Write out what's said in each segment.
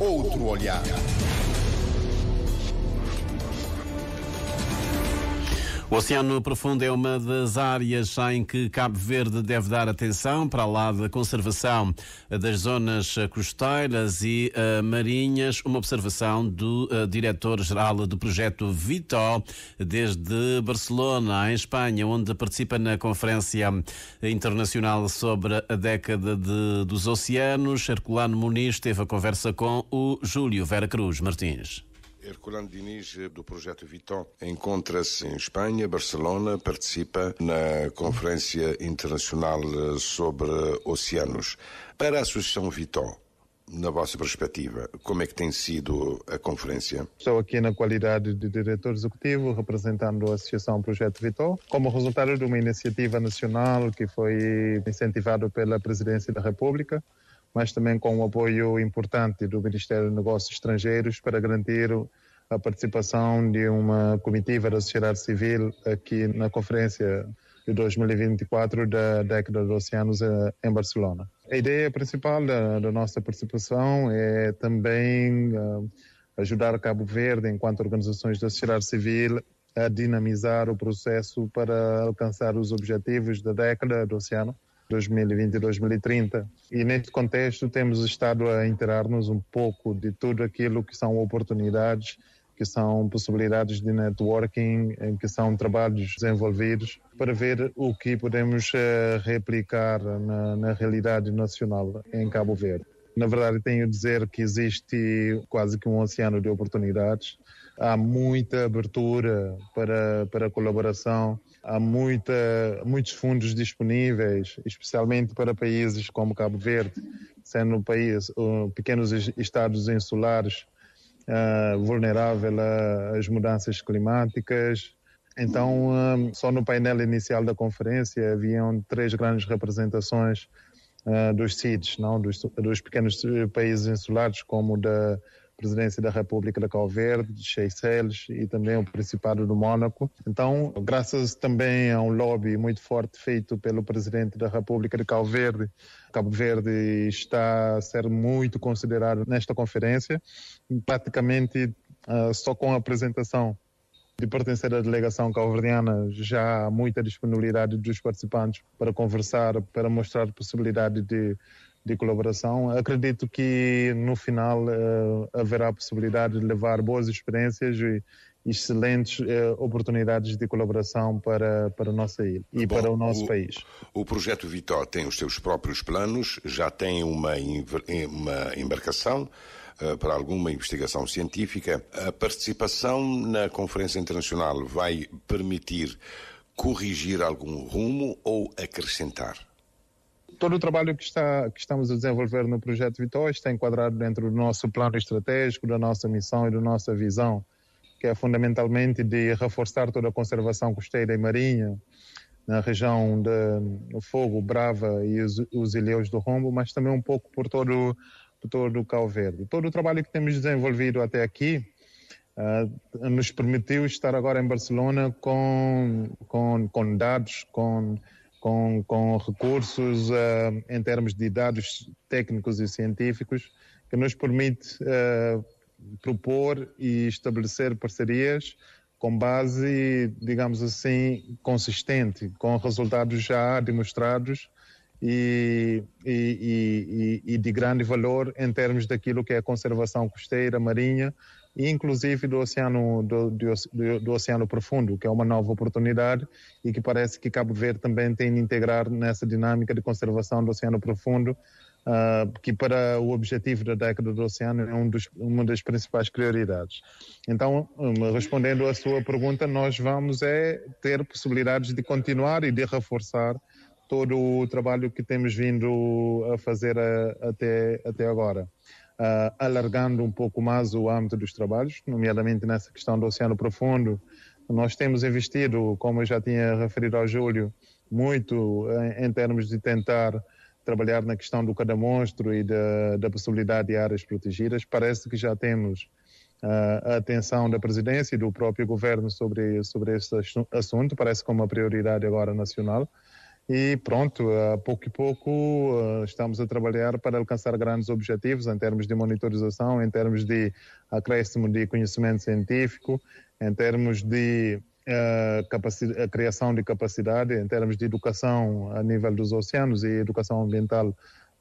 outro olhar. O Oceano Profundo é uma das áreas em que Cabo Verde deve dar atenção, para lá da conservação das zonas costeiras e uh, marinhas, uma observação do uh, diretor-geral do projeto Vital, desde Barcelona, em Espanha, onde participa na Conferência Internacional sobre a Década de, dos Oceanos. Herculano Muniz teve a conversa com o Júlio Vera Cruz Martins. Herculano Diniz, do Projeto Viton, encontra-se em Espanha, Barcelona, participa na Conferência Internacional sobre Oceanos. Para a Associação Viton, na vossa perspectiva, como é que tem sido a conferência? Estou aqui na qualidade de diretor executivo, representando a Associação Projeto Vitor, como resultado de uma iniciativa nacional que foi incentivada pela Presidência da República, mas também com o apoio importante do Ministério de Negócios Estrangeiros para garantir a participação de uma comitiva da sociedade civil aqui na conferência de 2024 da década dos oceanos eh, em Barcelona. A ideia principal da, da nossa participação é também uh, ajudar Cabo Verde, enquanto organizações da sociedade civil, a dinamizar o processo para alcançar os objetivos da década do oceano 2020 e 2030. E neste contexto temos estado a interar-nos um pouco de tudo aquilo que são oportunidades, que são possibilidades de networking, que são trabalhos desenvolvidos para ver o que podemos eh, replicar na, na realidade nacional em Cabo Verde. Na verdade, tenho a dizer que existe quase que um oceano de oportunidades. Há muita abertura para, para colaboração Há muita, muitos fundos disponíveis, especialmente para países como Cabo Verde, sendo um país, um, pequenos estados insulares uh, vulnerável às mudanças climáticas. Então, um, só no painel inicial da conferência haviam três grandes representações uh, dos CIDs, não? Dos, dos pequenos eh, países insulares, como da presidência da República da Cabo Verde, Seychelles e também o Principado do Mônaco. Então, graças também a um lobby muito forte feito pelo presidente da República de Cabo Verde, Cabo Verde está a ser muito considerado nesta conferência, praticamente uh, só com a apresentação de pertencer à delegação calverdiana, já há muita disponibilidade dos participantes para conversar, para mostrar possibilidade de de colaboração. Acredito que no final uh, haverá a possibilidade de levar boas experiências e excelentes eh, oportunidades de colaboração para, para a nossa ilha e Bom, para o nosso o, país. O projeto Vitor tem os seus próprios planos, já tem uma, eh, uma embarcação uh, para alguma investigação científica. A participação na Conferência Internacional vai permitir corrigir algum rumo ou acrescentar? todo o trabalho que, está, que estamos a desenvolver no projeto Vitória está enquadrado dentro do nosso plano estratégico, da nossa missão e da nossa visão, que é fundamentalmente de reforçar toda a conservação costeira e marinha na região de Fogo, Brava e os, os Ilhéus do Rombo, mas também um pouco por todo, por todo o Cal Verde. Todo o trabalho que temos desenvolvido até aqui uh, nos permitiu estar agora em Barcelona com, com, com dados, com com, com recursos uh, em termos de dados técnicos e científicos que nos permite uh, propor e estabelecer parcerias com base, digamos assim, consistente, com resultados já demonstrados e, e, e, e, de grande valor em termos daquilo que é a conservação costeira, marinha inclusive do oceano do, do, do, oceano profundo, que é uma nova oportunidade e que parece que Cabo Verde também tem de integrar nessa dinâmica de conservação do oceano profundo, uh, que para o objetivo da década do oceano é um dos, uma das principais prioridades. Então, hum, respondendo à sua pergunta, nós vamos é ter possibilidades de continuar e de reforçar todo o trabalho que temos vindo a fazer a, ah, até, até agora uh, alargando um pouco mais o âmbito dos trabalhos, nomeadamente nessa questão do Oceano Profundo. Nós temos investido, como eu já tinha referido ao Júlio, muito em, em termos de tentar trabalhar na questão do cada monstro e da, da, possibilidade de áreas protegidas. Parece que já temos uh, a atenção da presidência e do próprio governo sobre, sobre este assunto, parece como é uma prioridade agora nacional e pronto, a pouco e pouco eh, estamos a trabalhar para alcançar grandes objetivos em termos de monitorização, em termos de acréscimo de conhecimento científico, em termos de eh, a criação de capacidade, em termos de educação a nível dos oceanos e educação ambiental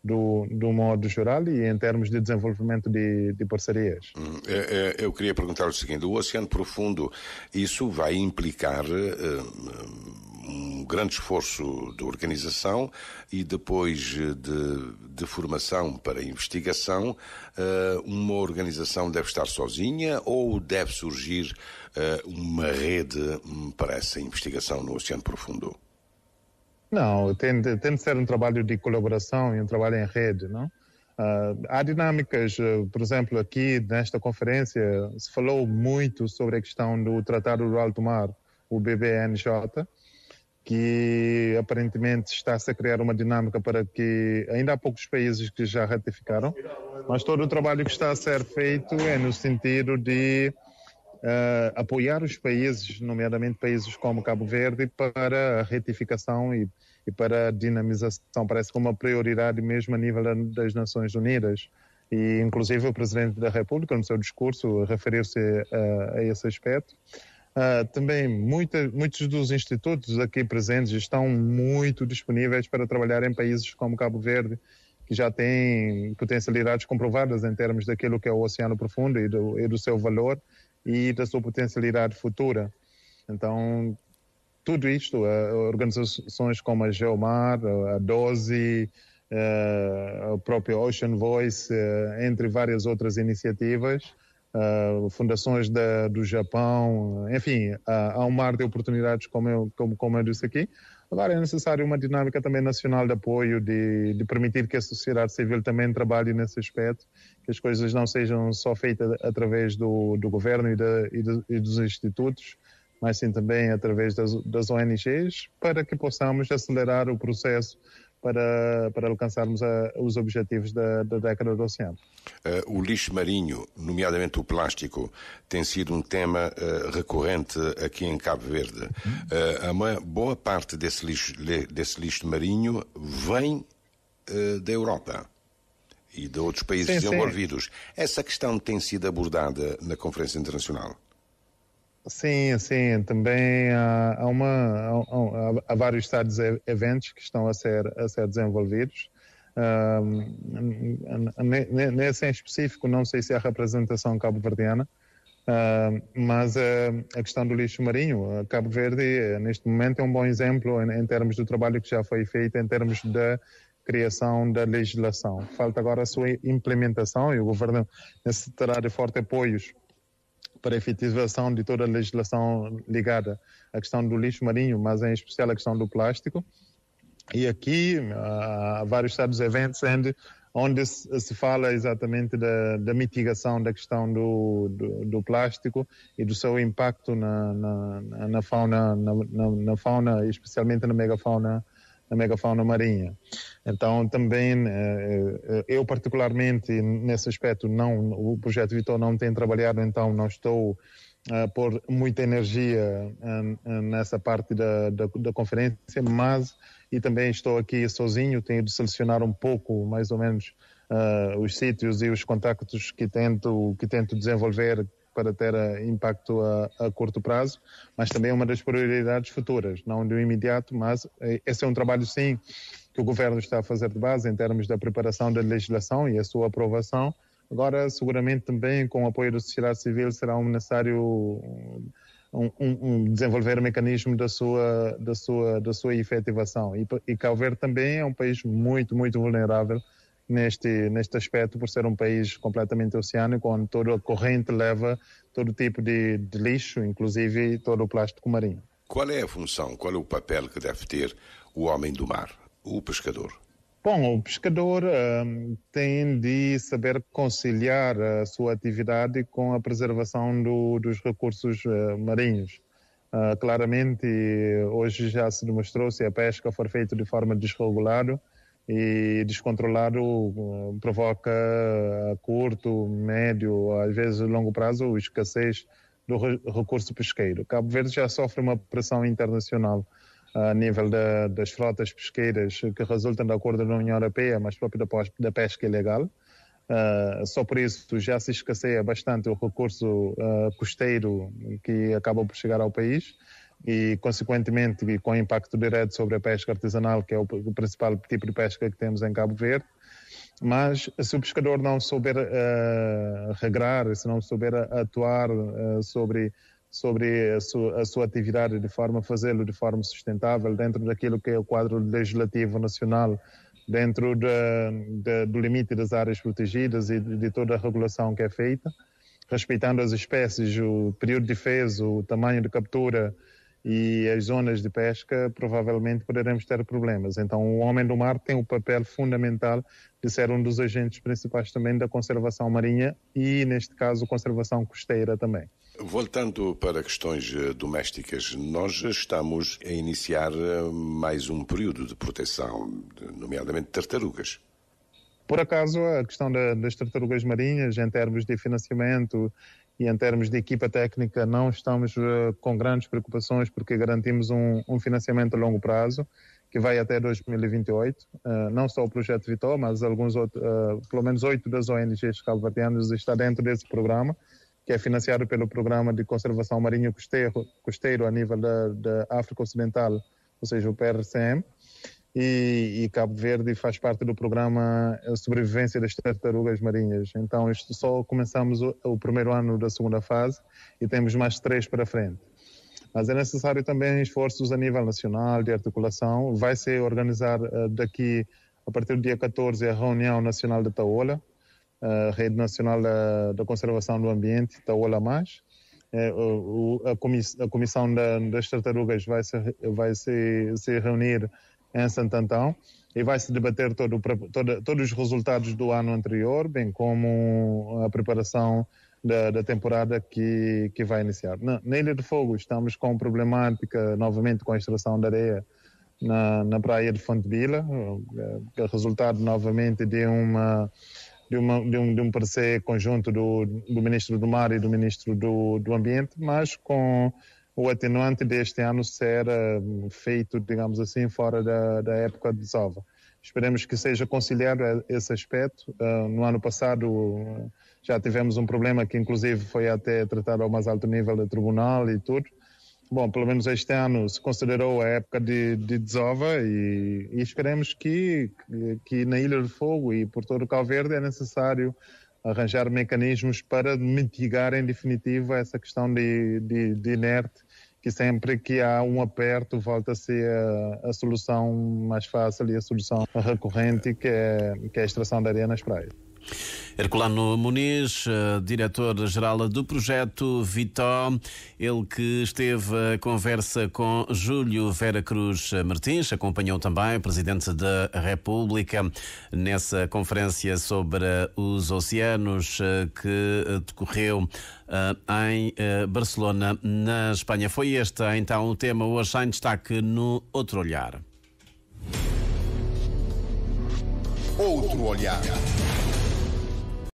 do, do modo geral e em termos de desenvolvimento de, de parcerias. Hum, é, é, eu queria perguntar o seguinte: o Oceano Profundo, isso vai implicar. Eh, hum, um grande esforço de organização e depois de, de formação para investigação, uh, uma organização deve estar sozinha ou deve surgir uh, uma rede hum, para essa investigação no Oceano Profundo? Não, tem, tem de ser um trabalho de colaboração e um trabalho em rede, não? Uh, há dinâmicas, uh, por exemplo, aqui nesta conferência se falou muito sobre a questão do Tratado do Alto Mar, o BBNJ, que aparentemente está-se a criar uma dinâmica para que ainda há poucos países que já ratificaram, mas todo o trabalho que está a ser feito é no sentido de uh, apoiar os países, nomeadamente países como Cabo Verde, para a retificação e, e para a dinamização. Parece como uma prioridade mesmo a nível das Nações Unidas. E, inclusive, o Presidente da República, no seu discurso, referiu-se uh, a esse aspecto. Uh, também muita, muitos dos institutos aqui presentes estão muito disponíveis para trabalhar em países como Cabo Verde, que já têm potencialidades comprovadas em termos daquilo que é o oceano profundo e do, e do seu valor, e da sua potencialidade futura. Então, tudo isto, eh, organizações como a Geomar, a Dose, a eh, própria Ocean Voice, eh, entre várias outras iniciativas, uh, fundações da, do Japão, enfim, uh, há um mar de oportunidades, como eu, como, como eu disse aqui. Agora é necessário uma dinâmica também nacional de apoio, de, de, permitir que a sociedade civil também trabalhe nesse aspecto, que as coisas não sejam só feitas através do, do governo e, e, e, dos institutos, mas sim também através das, das ONGs, para que possamos acelerar o processo para, para alcançarmos a, os objetivos da, da década do oceano. Uh, o lixo marinho, nomeadamente o plástico, tem sido um tema uh, recorrente aqui em Cabo Verde. Uh, eh, uma boa parte desse lixo, desse lixo marinho vem da Europa e de outros países sim, desenvolvidos. Sim. Essa questão tem sido abordada na Conferência Internacional? Sim, sim. Também há, há uma, há, há, vários estádios eventos que estão a ser, a ser desenvolvidos. nesse em específico, não sei se é a representação cabo-verdiana, Uh, mas uh, a questão do lixo marinho, Cabo Verde, neste momento, é um bom exemplo em, em, termos do trabalho que já foi feito, em termos da criação da legislação. Falta agora a sua implementação e o governo necessitará de fortes apoios para a efetivação de toda a legislação ligada à questão do lixo marinho, mas em especial à questão do plástico. E aqui ah, há vários estados eventos onde, se fala exatamente da, da mitigação da questão do, do, do, plástico e do seu impacto na, na, na fauna, na, na, fauna, especialmente na megafauna, na megafauna marinha. Então, também, eh, eh, eu particularmente, nesse aspecto, não, o projeto Vitor não tem trabalhado, então não estou eh, a pôr muita energia nessa parte da, da, da conferência, mas, e também estou aqui sozinho, tenho de selecionar um pouco, mais ou menos, Uh, os sítios e os contactos que tento que tento desenvolver para ter eh, impacto a, a, curto prazo, mas também é uma das prioridades futuras, não do imediato, mas eh, esse é um trabalho, sim, que o governo está a fazer de base em termos da preparação da legislação e a sua aprovação. Agora, seguramente também com o apoio da sociedade civil será um necessário um, um, um desenvolver o mecanismo da sua da sua da sua efetivação e, e Cabo Verde também é um país muito muito vulnerável neste, neste aspecto, por ser um país completamente oceânico, onde toda a corrente leva todo tipo de, de lixo, inclusive todo o plástico marinho. Qual é a função, qual é o papel que deve ter o homem do mar, o pescador? Bom, o pescador hum, tem de saber conciliar a sua atividade com a preservação do, dos recursos uh, marinhos. Uh, claramente, hoje já se demonstrou se a pesca for feita de forma desregulada, e descontrolado provoca a curto, médio, às vezes longo prazo, escassez do recurso pesqueiro. Cabo Verde já sofre uma pressão internacional a nível da, das frotas pesqueiras que resultam da acordo da União Europeia, mas próprio da, da pesca ilegal. Uh, só por isso já se escasseia bastante o recurso uh, costeiro que acaba por chegar ao país e, consequentemente, com impacto direto sobre a pesca artesanal, que é o principal tipo de pesca que temos em Cabo Verde. Mas se o pescador não souber uh, regrar, se não souber atuar uh, sobre, sobre a, su, a, sua atividade de forma a fazê-lo de forma sustentável, dentro daquilo que é o quadro legislativo nacional, dentro de, de, do limite das áreas protegidas e de, de toda a regulação que é feita, respeitando as espécies, o período de defeso, o tamanho de captura, e as zonas de pesca provavelmente poderemos ter problemas. Então, o homem do mar tem o papel fundamental de ser um dos agentes principais também da conservação marinha e, neste caso, conservação costeira também. Voltando para questões eh, domésticas, nós estamos a iniciar eh, mais um período de proteção, nomeadamente tartarugas. Por acaso, a questão das tartarugas marinhas, em termos de financiamento e em termos de equipa técnica não estamos uh, com grandes preocupações porque garantimos um, um, financiamento a longo prazo que vai até 2028, uh, eh, não só o projeto Vitor, mas alguns outros, uh, eh, pelo menos oito das ONGs calvatianas está dentro desse programa, que é financiado pelo Programa de Conservação Marinho Costeiro, costeiro a nível da, da África Ocidental, ou seja, o PRCM e, e, Cabo Verde faz parte do programa Sobrevivência das Tartarugas Marinhas. Então, isto só começamos o, o primeiro ano da segunda fase e temos mais três para frente. Mas é necessário também esforços a nível nacional de articulação. Vai ser organizar uh, daqui, a partir do dia 14, a reunião nacional da Taola, uh, Rede Nacional da, da, Conservação do Ambiente, Taola Mais. É, a, comissão da, das tartarugas vai, se, vai se, se reunir em Santo Antão e vai se debater todo, todo, todos os resultados do ano anterior, bem como a preparação da, da temporada que, que, vai iniciar. Na, na, Ilha de Fogo estamos com problemática novamente com a extração de areia na, na praia de Fonte Bila eh, eh, resultado novamente de uma de, uma, de, um, de um parecer conjunto do, do Ministro do Mar e do Ministro do, do Ambiente, mas com o atenuante deste ano ser hum, feito, digamos assim, fora da, da época de sova. Esperemos que seja conciliado esse aspecto. Ah, no ano passado já tivemos um problema que, inclusive, foi até tratado ao mais alto nível do tribunal e tudo. Bom, pelo menos este ano se considerou a época de, de desova e, e esperemos que, que na Ilha do Fogo e por todo o Cabo Verde é necessário arranjar mecanismos para mitigar em definitiva essa questão de, de, de inerte que sempre que há um aperto volta a a, a, solução mais fácil e a solução recorrente que é, que é a extração de areia nas praias. Herculano Muniz, eh, diretor-geral do projeto Vitó, ele que esteve a conversa com Júlio Vera Cruz Martins, acompanhou também o Presidente da República nessa conferência sobre os oceanos eh, que eh, decorreu em Barcelona, na Espanha. Foi este então o tema hoje em destaque no Outro Olhar. Outro Olhar.